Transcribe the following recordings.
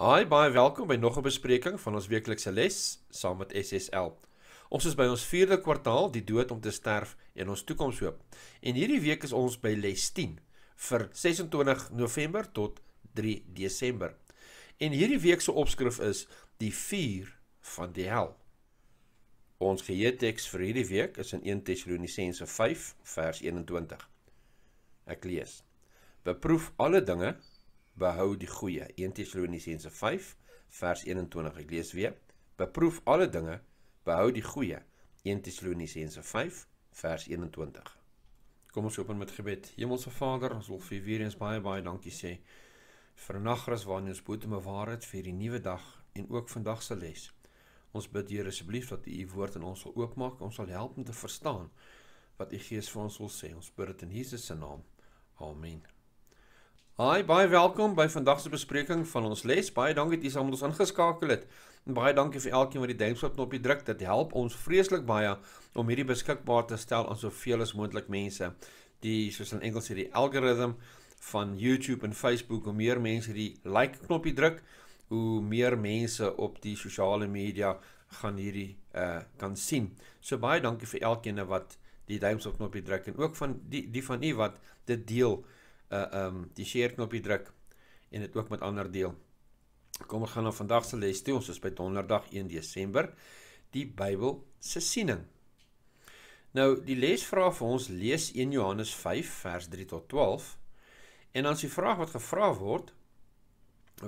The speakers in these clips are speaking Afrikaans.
Hi, baie welkom by nog 'n bespreking van ons weeklikse les saam met SSL. Ons is by ons 4de kwartaal, die dood om te sterf en ons toekoms hoop. En hierdie week is ons by les 10 vir 26 November tot 3 Desember. En hierdie week se opskrif is die vuur van die hel. Ons geheeteks vir hierdie week is in 1 Tessalonisense 5 vers 21. Ek lees: Beproef alle dinge behou die goeie. 1 Tessalonisense 5 vers 21. Ek lees weer. Beproef alle dinge, behou die goeie. 1 Tessalonisense 5 vers 21. Kom ons open met gebed. Hemelse Vader, ons wil vir U weer eens baie baie dankie sê vir nagras waarin ons bote bewaar het vir die nuwe dag en ook vandag se les. Ons bid Here asseblief dat U U woord in ons sal oopmaak, ons sal help om te verstaan wat U Gees vir ons wil sê. Ons bid dit in Jesus se naam. Amen. Hi, baie welkom by vandag se bespreking van ons les. Baie dankie dat julle almal ons ingeskakel het. En baie dankie vir elkeen wat die duimpie knoppie druk. Dit help ons vreeslik baie om hierdie beskikbaar te stel aan soveel as moontlik mense. Die soos in Engels sê die algoritme van YouTube en Facebook hoe meer mense die like knoppie druk, hoe meer mense op die sosiale media gaan hierdie uh kan sien. So baie dankie vir elkeen wat die duimpie knoppie druk en ook van die die van u wat dit deel uh um die share knoppie druk en dit ook met ander deel. Kom ons gaan nou vandag se les toe. Ons is by Donderdag 1 Desember. Die Bybel se siening. Nou, die les vra vir ons lees 1 Johannes 5 vers 3 tot 12. En dan is die vraag wat gevra word: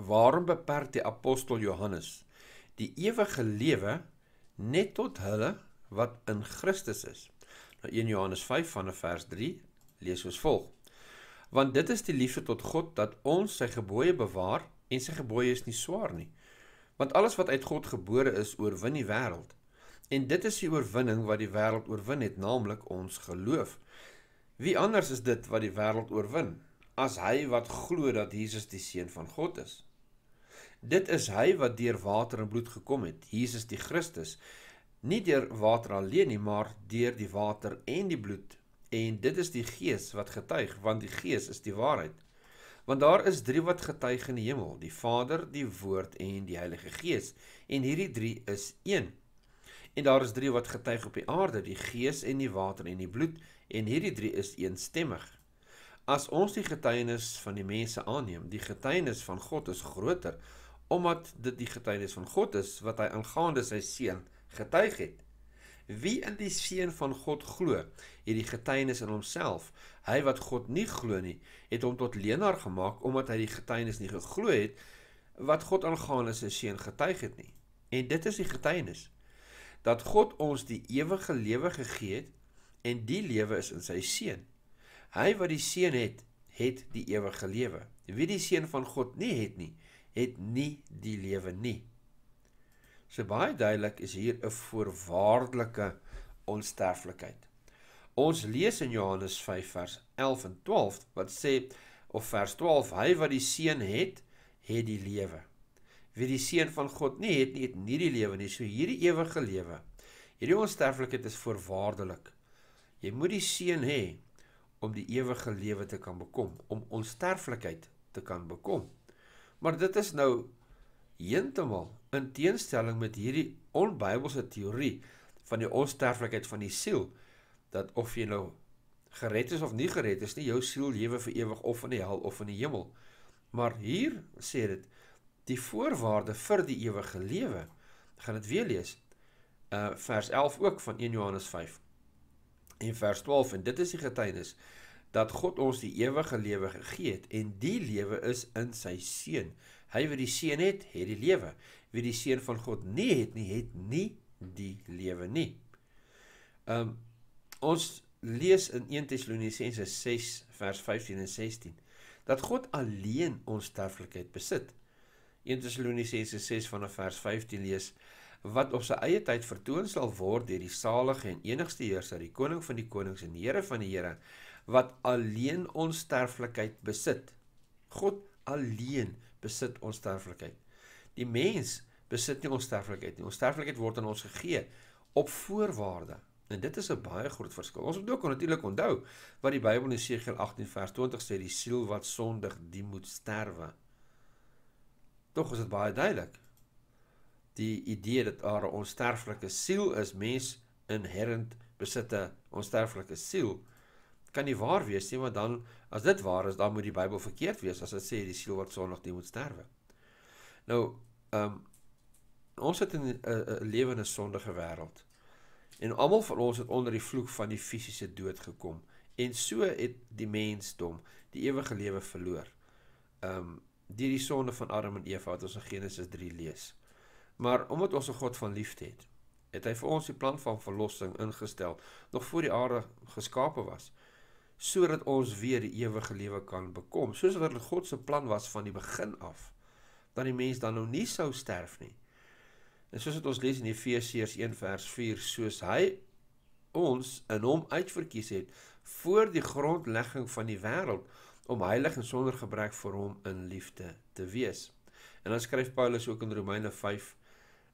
Waarom beperk die apostel Johannes die ewige lewe net tot hulle wat in Christus is? Nou 1 Johannes 5 vanaf vers 3 lees ons volgens want dit is die liefde tot God dat ons sy gebooie bewaar en sy gebooie is nie swaar nie. Want alles wat uit God gebore is, oorwin die wêreld. En dit is die oorwinning wat die wêreld oorwin het, naamlik ons geloof. Wie anders is dit wat die wêreld oorwin as hy wat glo dat Jesus die seun van God is? Dit is hy wat deur water en bloed gekom het, Jesus die Christus. Nie deur water alleen nie, maar deur die water en die bloed En dit is die Gees wat getuig, want die Gees is die waarheid. Want daar is 3 wat getuig in die hemel: die Vader, die Woord en die Heilige Gees. En hierdie 3 is 1. En daar is 3 wat getuig op die aarde: die Gees en die water en die bloed. En hierdie 3 is eensstemmig. As ons die getuienis van die mense aanneem, die getuienis van God is groter, omdat dit die getuienis van God is wat hy aangaande sy seun getuig het. Wie in die seun van God glo, het die getuienis in homself. Hy wat God nie glo nie, het hom tot leenaar gemaak omdat hy die getuienis nie geglo het wat God aangaande sy seun getuig het nie. En dit is die getuienis dat God ons die ewige lewe gegee het en die lewe is in sy seun. Hy wat die seun het, het die ewige lewe. Wie die seun van God nie het nie, het nie die lewe nie. So baie duidelik is hier 'n voorwaardelike onsterflikheid. Ons lees in Johannes 5 vers 11 en 12 wat sê of vers 12 hy wat die seun het, het die lewe. Wie die seun van God nie het nie, het nie die lewe nie. So hierdie ewige lewe, hierdie onsterflikheid is voorwaardelik. Jy moet die seun hê om die ewige lewe te kan bekom, om onsterflikheid te kan bekom. Maar dit is nou heeltemal in teenstelling met hierdie onbybelse teorie van die onsterflikheid van die siel dat of jy nou gered is of nie gered is nie jou siel lewe vir ewig of in die hel of in die hemel. Maar hier sê dit die voorwaarde vir die ewige lewe. Gaan dit weer lees. Uh vers 11 ook van 1 Johannes 5. En vers 12 en dit is die getuienis dat God ons die ewige lewe gegee het en die lewe is in sy seun. Hy wat die seën het, het die lewe. Wie die seën van God nie het nie, het nie die lewe nie. Ehm um, ons lees in 1 Tessalonisense 6 vers 15 en 16 dat God alleen ons sterflikheid besit. 1 Tessalonisense 6 vanaf vers 15 lees wat op sy eie tyd vertoon sal word deur die salige en enigste heerser, die koning van die konings en die Here van die Here, wat alleen ons sterflikheid besit. God alleen besit ons sterflikheid. Die mens besit nie ons sterflikheid nie. Ons sterflikheid word aan ons gegee op voorwaarde. En dit is 'n baie groot verskil. Ons moet ook natuurlik onthou wat die Bybel in Jesegiel 18 vers 20 sê, die siel wat sondig, die moet sterwe. Tog is dit baie duidelik. Die idee dat daar 'n onsterflike siel is, mens inherent besit 'n onsterflike siel kan nie waar wees nie want dan as dit waar is dan moet die Bybel verkeerd wees as dit sê die siel wat sondig die moet sterwe. Nou ehm um, ons het 'n eh, eh, 'n lewende sondige wêreld. En almal van ons het onder die vloek van die fisiese dood gekom en so het die mensdom die ewige lewe verloor. Ehm um, deur die sonde van Adam en Eva wat ons in Genesis 3 lees. Maar omdat ons 'n God van liefde het, het hy vir ons die plan van verlossing ingestel nog voor die aarde geskape was sodat ons weer die ewige lewe kan bekom, soos wat God se plan was van die begin af, dat die mens dan nou nie sou sterf nie. En soos wat ons lees in Efesiërs 1:4, soos hy ons in hom uitverkies het voor die grondlegging van die wêreld om heilig en sonder gebrek vir hom in liefde te wees. En dan skryf Paulus ook in Romeine 5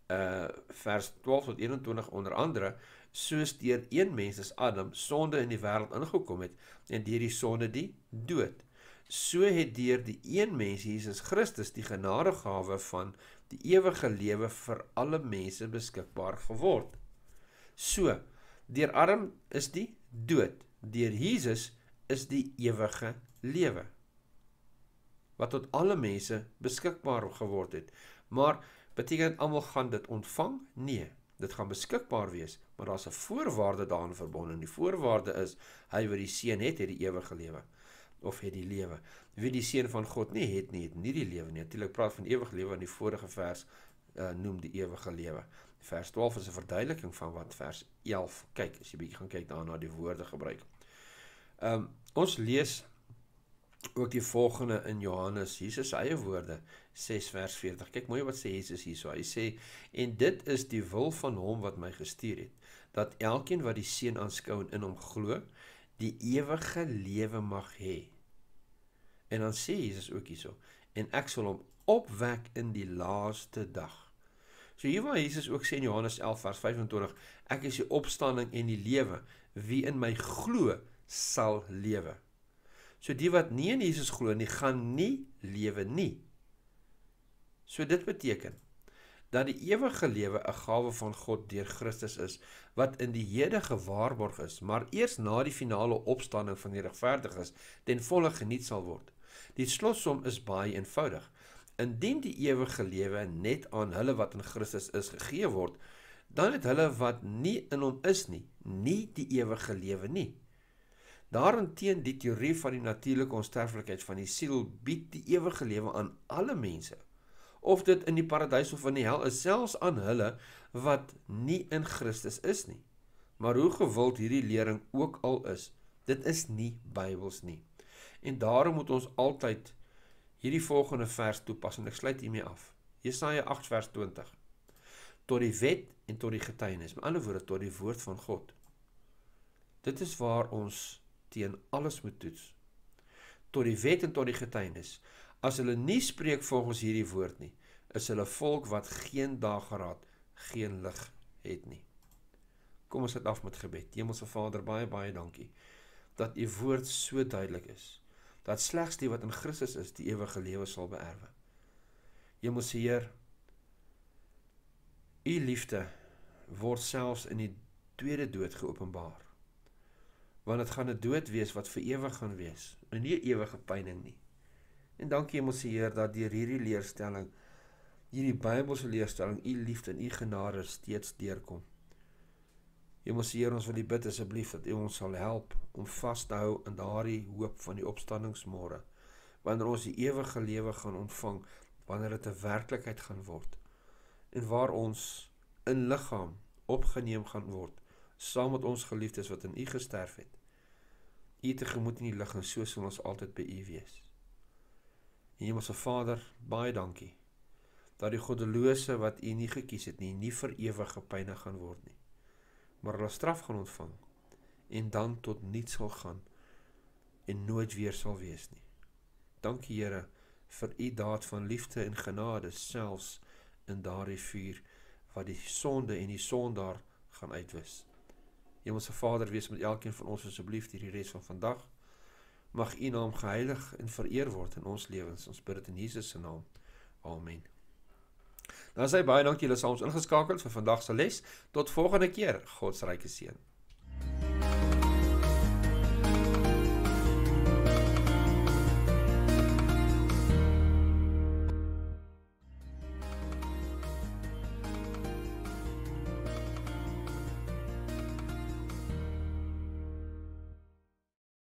uh eh, vers 12 tot 21 onder andere soos deur een mens as Adam sonde in die wêreld ingekom het en deur die sonde die dood. So het deur die een mens Jesus Christus die genadegawe van die ewige lewe vir alle mense beskikbaar geword. So, deur Adam is die dood, deur Jesus is die ewige lewe wat tot alle mense beskikbaar geword het. Maar beteken almal gaan dit ontvang? Nee, dit gaan beskikbaar wees, maar daar's 'n voorwaarde daaraan verbonde en die voorwaarde is hy wat die seën het, het die ewige lewe of het die lewe. Wie die seën van God nie het nie, het nie die lewe nie. Natuurlik praat van ewige lewe in die vorige vers uh, noem die ewige lewe. Vers 12 is 'n verduideliking van wat vers 11 kyk as jy bietjie gaan kyk daarna die woorde gebruik. Ehm um, ons lees ook die volgende in Johannes Jesus se eie woorde 6 vers 40. Kyk mooi wat sê Jesus hierso. Hy sê en dit is die wil van hom wat my gestuur het dat elkeen wat die seun aanskou en in hom glo die ewige lewe mag hê. En dan sê Jesus ook hierso en ek sal hom opwek in die laaste dag. So hier waar Jesus ook sê in Johannes 11 vers 25 ek is die opstanding en die lewe wie in my glo sal lewe. So die wat nie in Jesus glo nie, gaan nie lewe nie. So dit beteken dat die ewige lewe 'n gawe van God deur Christus is wat in die hede gewaarborg is, maar eers na die finale opstanding van die regverdiges ten volle geniet sal word. Die slotsom is baie eenvoudig. Indien die ewige lewe net aan hulle wat in Christus is gegee word, dan het hulle wat nie in hom is nie, nie die ewige lewe nie. Daarteen die teorie van die natuurlike onsterflikheid van die siel bied die ewige lewe aan alle mense. Of dit in die paradys of in die hel is, selfs aan hulle wat nie in Christus is nie. Maar hoe gewild hierdie lering ook al is, dit is nie Bybels nie. En daarom moet ons altyd hierdie volgende vers toepas en ek sluit hiermee af. Jesaja 8 vers 20. Tot die wet en tot die getuienis, met ander woorde tot die woord van God. Dit is waar ons teen alles moet toets tot die wet en tot die getuienis. As hulle nie spreek volgens hierdie woord nie, is hulle volk wat geen dageraad, geen lig het nie. Kom ons sit af met gebed. Hemelse Vader, baie baie dankie dat u woord so duidelik is dat slegs die wat in Christus is, die ewige lewe sal beerwe. Hemelse Heer, u liefde word selfs in die tweede dood geopenbaar want dit gaan 'n dood wees wat vir ewig gaan wees, 'n nie ewige pyning nie. En dankie mos die Heer dat deur hierdie leerstelling, hierdie Bybelse leerstelling, u liefde en u genade steeds deurkom. Hemelseer ons wil u bid asseblief dat u ons sal help om vas te hou aan daardie hoop van die opstanningsmôre, wanneer ons die ewige lewe gaan ontvang, wanneer dit 'n werklikheid gaan word en waar ons in liggaam opgeneem gaan word saam met ons geliefdes wat in u gesterf het. U tegemoet in die lig en so sal ons altyd by U wees. En Hemelse Vader, baie dankie dat die goddelose wat U nie gekies het nie, nie vir ewig gepyne gaan word nie, maar hulle straf gaan ontvang en dan tot niets sal gaan en nooit weer sal wees nie. Dankie Here vir u daad van liefde en genade selfs in daardie vuur wat die sonde en die sondaar gaan uitwis. Hemelse Vader, wees met elkeen van ons asseblief hierdie res van vandag. Mag U naam geheilig en vereer word in ons lewens. Ons bid dit in Jesus se naam. Amen. Nou sê baie dankie julle sal ons ingeskakel vir vandag se les. Tot volgende keer. God se ryke seën.